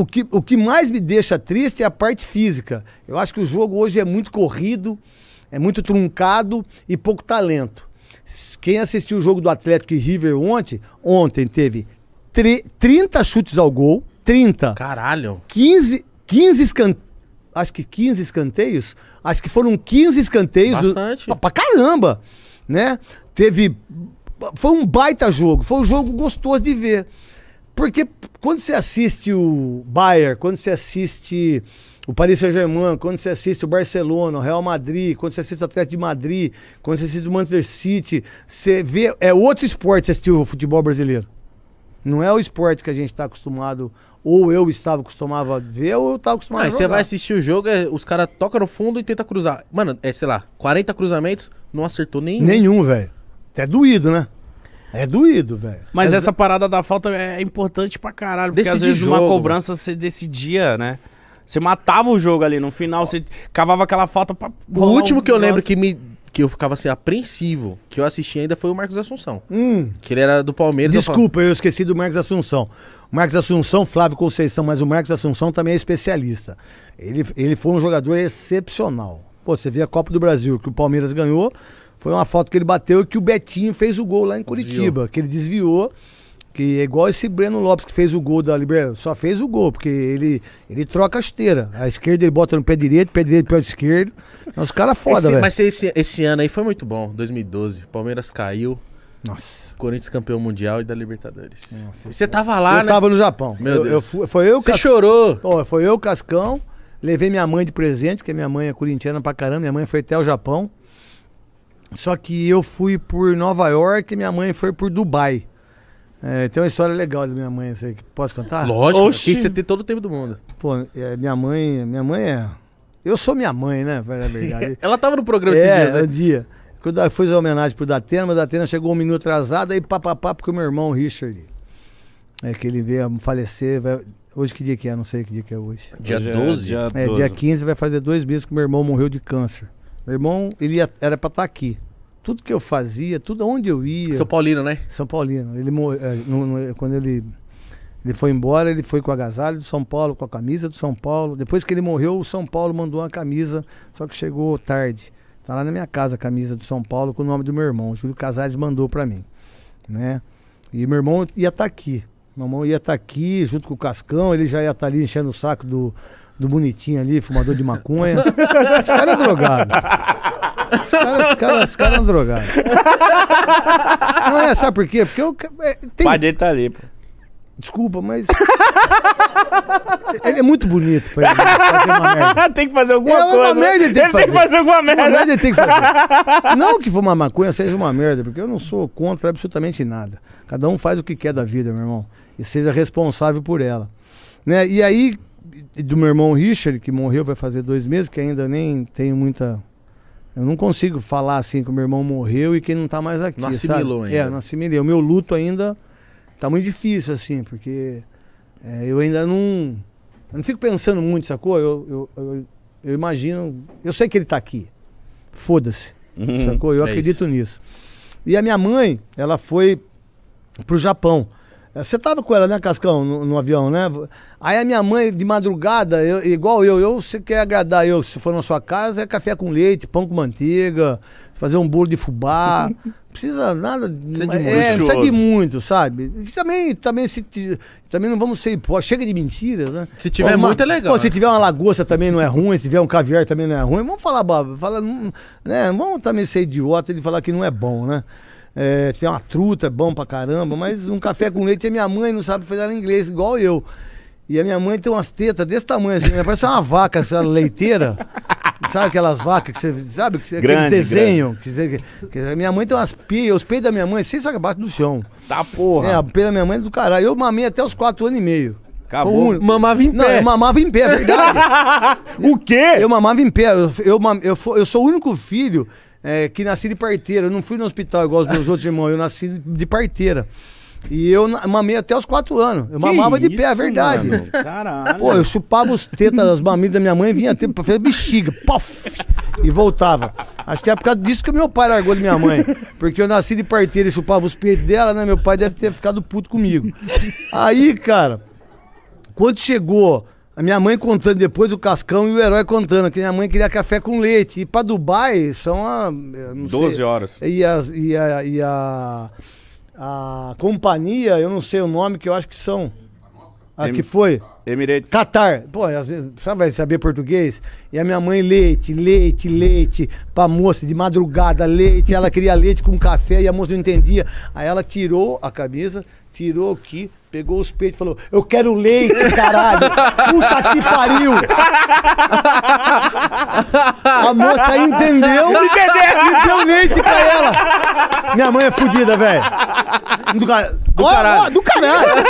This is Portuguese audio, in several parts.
o, que, o que mais me deixa triste é a parte física. Eu acho que o jogo hoje é muito corrido, é muito truncado e pouco talento. Quem assistiu o jogo do Atlético e River ontem, ontem teve 30 chutes ao gol, 30. Caralho. 15, 15 escanteios. Acho que 15 escanteios. Acho que foram 15 escanteios. Bastante. Do, pra, pra caramba, né? Teve foi um baita jogo, foi um jogo gostoso de ver. Porque quando você assiste o Bayern, quando você assiste o Paris Saint-Germain, quando você assiste o Barcelona, o Real Madrid, quando você assiste o Atlético de Madrid, quando você assiste o Manchester City, você vê. É outro esporte assistir o futebol brasileiro. Não é o esporte que a gente está acostumado, ou eu estava acostumado a ver, ou eu estava acostumado a ver. Você vai assistir o jogo, é, os caras tocam no fundo e tenta cruzar. Mano, é, sei lá, 40 cruzamentos, não acertou nenhum. Nenhum, velho. Até doído, né? É doído, velho. Mas é essa parada da falta é importante pra caralho. Porque às vezes jogo, numa cobrança você decidia, né? Você matava o jogo ali. No final você cavava aquela falta pra. O último o que eu lembro que me que eu ficava assim, apreensivo, que eu assisti ainda foi o Marcos Assunção. Hum. Que ele era do Palmeiras. Desculpa, eu, eu esqueci do Marcos Assunção. Marcos Assunção, Flávio Conceição, mas o Marcos Assunção também é especialista. Ele, ele foi um jogador excepcional. Pô, você vê a Copa do Brasil que o Palmeiras ganhou. Foi uma foto que ele bateu que o Betinho fez o gol lá em Curitiba, desviou. que ele desviou. Que é igual esse Breno Lopes que fez o gol da Libertadores, Só fez o gol, porque ele, ele troca a esteira. A esquerda ele bota no pé direito, pé direito, pé esquerdo. Então, os caras é foda, velho. Mas esse, esse ano aí foi muito bom, 2012. Palmeiras caiu. Nossa. Corinthians campeão mundial e da Libertadores. Nossa, você tava lá, eu né? Eu tava no Japão. Meu eu, Deus. Eu foi eu, Você Cas... chorou. Oh, foi eu, Cascão. Levei minha mãe de presente, que minha mãe é corintiana pra caramba. Minha mãe foi até o Japão. Só que eu fui por Nova York e minha mãe foi por Dubai. É, tem uma história legal da minha mãe, você posso contar? Lógico, que você tem todo o tempo do mundo. Pô, é, minha mãe, minha mãe é. Eu sou minha mãe, né? verdade. Ela tava no programa é, esses dias, né? Um dia. Quando eu fiz a homenagem pro Datena, mas o Datena chegou um minuto atrasado, aí papapá, porque o meu irmão Richard, é que ele veio falecer, vai... Hoje que dia que é? Não sei que dia que é hoje. Dia hoje 12? É, é, dia, é, 12. dia 15 vai fazer dois meses que meu irmão morreu de câncer. Meu irmão, ele ia, era para estar tá aqui. Tudo que eu fazia, tudo onde eu ia. São Paulino, né? São Paulino. Ele é, no, no, quando ele ele foi embora, ele foi com o agasalho do São Paulo, com a camisa do São Paulo. Depois que ele morreu, o São Paulo mandou uma camisa, só que chegou tarde. Tá lá na minha casa a camisa do São Paulo com o nome do meu irmão. O Júlio Casares mandou para mim, né? E meu irmão ia estar tá aqui. Meu irmão ia estar tá aqui junto com o Cascão, ele já ia estar tá ali enchendo o saco do do bonitinho ali, fumador de maconha. Os caras é drogados. Os caras, os caras, é Não é, sabe por quê? Porque eu. É, tem... O pai dele tá ali, pô. Desculpa, mas. ele é muito bonito pra ele fazer uma merda. tem que fazer alguma é coisa. uma merda, ele tem, ele que, fazer. tem que fazer alguma merda. Uma merda ele tem que fazer. Não que fumar maconha seja uma merda, porque eu não sou contra absolutamente nada. Cada um faz o que quer da vida, meu irmão. E seja responsável por ela. Né? E aí, e do meu irmão Richard, que morreu vai fazer dois meses, que ainda nem tenho muita. Eu não consigo falar assim que o meu irmão morreu e que não está mais aqui. Não assimilou sabe? ainda. É, não assimilei. O meu luto ainda está muito difícil, assim, porque é, eu ainda não. Eu não fico pensando muito, sacou? Eu, eu, eu, eu imagino. Eu sei que ele está aqui. Foda-se. Uhum, sacou? Eu é acredito isso. nisso. E a minha mãe, ela foi pro Japão. É, você estava com ela, né, Cascão, no, no, avião, né? Aí a minha mãe, de madrugada, eu, igual eu, eu, se quer agradar eu, se for na sua casa, é café com leite, pão com manteiga, fazer um bolo de fubá. precisa nada. Precisa de, é, é precisa de muito, sabe? E também, também, se, também não vamos ser. Pô, chega de mentiras, né? Se tiver muito, é legal. Pô, se né? tiver uma lagosta também não é ruim, se tiver um caviar também não é ruim. Vamos falar, Baba, fala, hum, né? Vamos também ser idiota de falar que não é bom, né? É, se tiver uma truta, é bom pra caramba, mas um café com leite, minha mãe não sabe fazer inglês, igual eu. E a minha mãe tem umas tetas desse tamanho, assim, né? parece uma vaca, essa leiteira. Sabe aquelas vacas que você. Sabe? Que, grande, aqueles desenhos. Que, você, que, minha mãe tem umas peias, os peitos da minha mãe, sem saca do chão. Tá porra. É, a peia da minha mãe é do caralho. Eu mamei até os quatro anos e meio. Acabou. Um... Mamava em pé. Não, eu mamava em pé, é verdade. o quê? Eu mamava em pé. Eu, eu, eu, eu sou o único filho é, que nasci de parteira. Eu não fui no hospital igual os meus outros irmãos, eu nasci de parteira. E eu mamei até os quatro anos. Eu que mamava de pé, é verdade. Caralho. Pô, eu chupava os tetas das mamitas da minha mãe e vinha tempo pra fazer bexiga. Pof! E voltava. Acho que é por causa disso que meu pai largou de minha mãe. Porque eu nasci de parteira e chupava os peitos dela, né? Meu pai deve ter ficado puto comigo. Aí, cara, quando chegou a minha mãe contando depois, o Cascão e o herói contando, que minha mãe queria café com leite. E para Dubai são a. Ah, 12 sei, horas. E, as, e, a, e a, a companhia, eu não sei o nome, que eu acho que são. A que foi? Emirates. Qatar. Pô, às vezes, sabe, vai saber português? E a minha mãe, leite, leite, leite, pra moça de madrugada, leite. Ela queria leite com café e a moça não entendia. Aí ela tirou a camisa, tirou aqui, pegou os peitos e falou: Eu quero leite, caralho! Puta que pariu! A moça entendeu e deu leite pra ela! Minha mãe é fodida, velho! Do, do, oh, caralho! Oh, do caralho!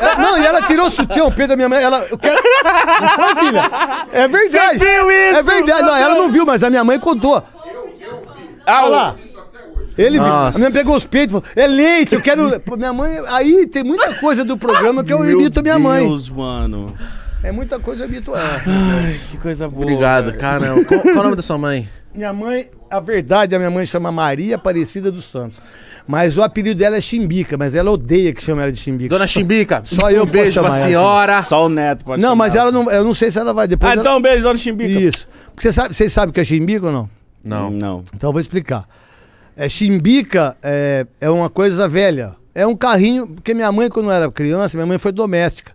É, não, e ela tirou o sutiã, o peito da minha mãe. Ela, eu quero. Não, filha, é verdade! Você viu isso? É verdade, não, ela não viu, mas a minha mãe contou. Eu, eu ah, lá. Ele Nossa. minha pegou os peitos e falou: é leite, eu quero. minha mãe. Aí tem muita coisa do programa que eu imito minha mãe. Meu Deus, mano. É muita coisa habitual. Ai, que coisa boa. Obrigado, cara. Caramba. Qual, qual, é o nome da sua mãe? Minha mãe, a verdade, a minha mãe chama Maria Aparecida dos Santos. Mas o apelido dela é Chimbica, mas ela odeia que chame ela de Chimbica. Dona Chimbica, só eu um beijo pra senhora. Só o neto pode Não, mas ela não, eu não sei se ela vai depois. Ah, ela... então um beijo, Dona Chimbica. Isso. Porque você sabe, vocês sabem o que é Chimbica ou não? Não. Não. Então eu vou explicar. É, chimbica é, é uma coisa velha. É um carrinho, porque minha mãe, quando era criança, minha mãe foi doméstica.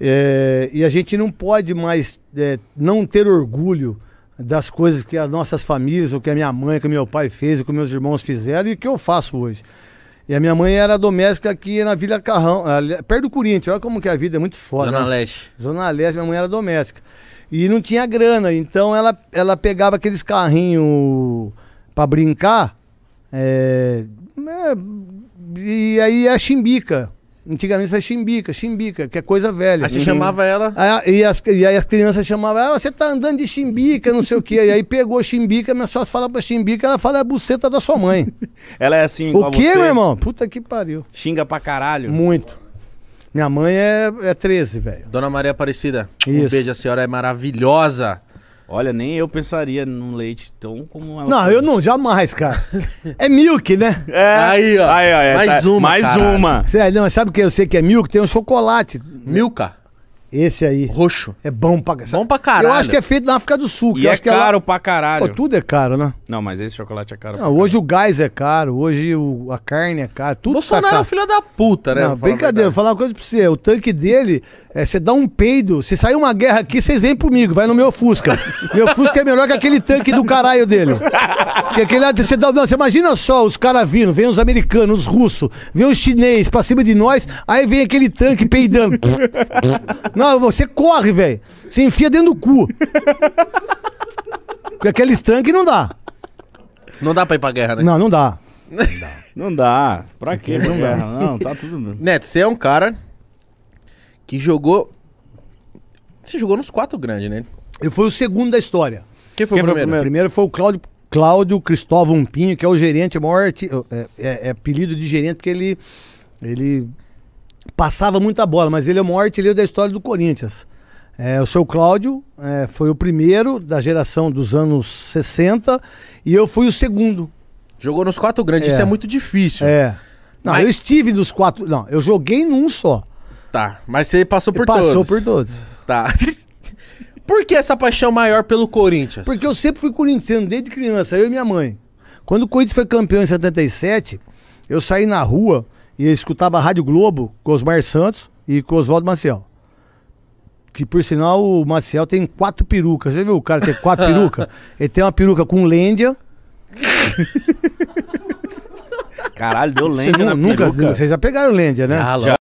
É, e a gente não pode mais é, não ter orgulho das coisas que as nossas famílias, ou que a minha mãe, que meu pai fez, o que meus irmãos fizeram e que eu faço hoje. E a minha mãe era doméstica aqui na Vila Carrão, ali, perto do Corinthians. Olha como que a vida é muito foda. Zona né? Leste. Zona Leste, minha mãe era doméstica. E não tinha grana, então ela, ela pegava aqueles carrinhos para brincar é, né, e aí a é chimbica. Antigamente foi chimbica, chimbica, que é coisa velha. Aí você uhum. chamava ela? Aí, e, as, e aí as crianças chamavam, ah, você tá andando de chimbica, não sei o quê. E aí pegou chimbica, minha sócia fala pra chimbica, ela fala, é a buceta da sua mãe. ela é assim igual O quê, você? meu irmão? Puta que pariu. Xinga pra caralho. Muito. Minha mãe é, é 13, velho. Dona Maria Aparecida, Isso. um beijo, a senhora é maravilhosa. Olha, nem eu pensaria num leite tão como ela. Não, eu não, jamais, cara. É milk, né? É. Aí, ó. Aí, ó é, mais tá, uma. Mais cara. uma. Cê, não, sabe o que eu sei que é milk? Tem um chocolate. Milka. Esse aí. Roxo. É bom pra caralho. Bom pra caralho. Eu acho que é feito na África do Sul. E é caro é lá... pra caralho. Pô, tudo é caro, né? Não, mas esse chocolate é caro. Não, hoje caralho. o gás é caro, hoje o... a carne é cara. Tudo tá Bolsonaro tá é filho da puta, né? Não, brincadeira, vou falar uma coisa pra você. O tanque dele, é, você é, dá um peido. Se sair uma guerra aqui, vocês vêm comigo, vai no meu Fusca. meu Fusca é melhor que aquele tanque do caralho dele. que aquele você dá. Não, você imagina só os caras vindo, vem os americanos, os russos, vem os chineses pra cima de nós, aí vem aquele tanque peidando. Não Não, você corre, velho. Você enfia dentro do cu. Porque aqueles que não dá. Não dá pra ir pra guerra, né? Não, não dá. Não dá. Não dá. Pra quê? Não dá. Não, tá tudo bem. Neto, você é um cara que jogou. Você jogou nos quatro grandes, né? Eu fui o segundo da história. Quem foi, Quem o, primeiro? foi o primeiro? primeiro? foi o Cláudio, Cláudio Cristóvão Pinho, que é o gerente, é maior é, é, é apelido de gerente, porque ele, ele passava muita bola, mas ele é o maior artilheiro da história do Corinthians. É, o seu Cláudio é, foi o primeiro da geração dos anos 60 e eu fui o segundo. Jogou nos quatro grandes, é. isso é muito difícil. É. Não, mas... eu estive nos quatro. Não, eu joguei num só. Tá, mas você passou por passou todos. Passou por todos. Tá. por que essa paixão maior pelo Corinthians? Porque eu sempre fui corintiano desde criança, eu e minha mãe. Quando o Corinthians foi campeão em 77, eu saí na rua e escutava a Rádio Globo com Osmar Santos e com Oswaldo Maciel. Que por sinal o Maciel tem quatro perucas. Você viu o cara ter quatro perucas? Ele tem uma peruca com Lêndia. Caralho, deu Lêndia nunca, Vocês já pegaram Lêndia, né? já.